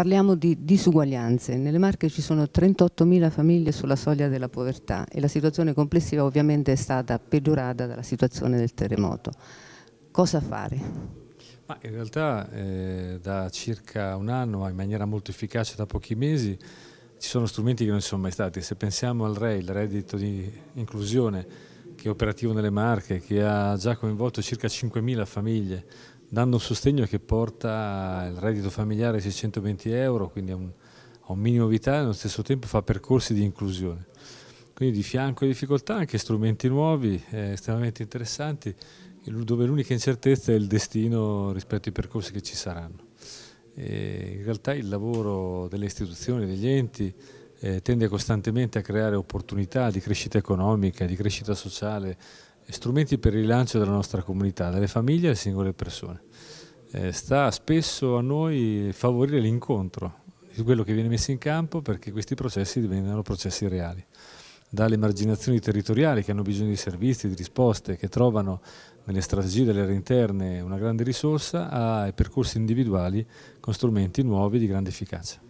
parliamo di disuguaglianze. Nelle Marche ci sono 38.000 famiglie sulla soglia della povertà e la situazione complessiva ovviamente è stata peggiorata dalla situazione del terremoto. Cosa fare? Ma in realtà eh, da circa un anno, in maniera molto efficace da pochi mesi, ci sono strumenti che non ci sono mai stati. Se pensiamo al REI, il reddito di inclusione, che è operativo nelle Marche, che ha già coinvolto circa 5.000 famiglie, dando un sostegno che porta il reddito familiare a 620 euro, quindi a un, a un minimo vitale e allo stesso tempo fa percorsi di inclusione. Quindi di fianco alle difficoltà anche strumenti nuovi, eh, estremamente interessanti, dove l'unica incertezza è il destino rispetto ai percorsi che ci saranno. E in realtà il lavoro delle istituzioni, degli enti, eh, tende costantemente a creare opportunità di crescita economica, di crescita sociale, strumenti per il rilancio della nostra comunità, dalle famiglie alle singole persone. Eh, sta spesso a noi favorire l'incontro di quello che viene messo in campo perché questi processi diventano processi reali dalle emarginazioni territoriali che hanno bisogno di servizi, di risposte, che trovano nelle strategie delle aree interne una grande risorsa, ai percorsi individuali con strumenti nuovi di grande efficacia.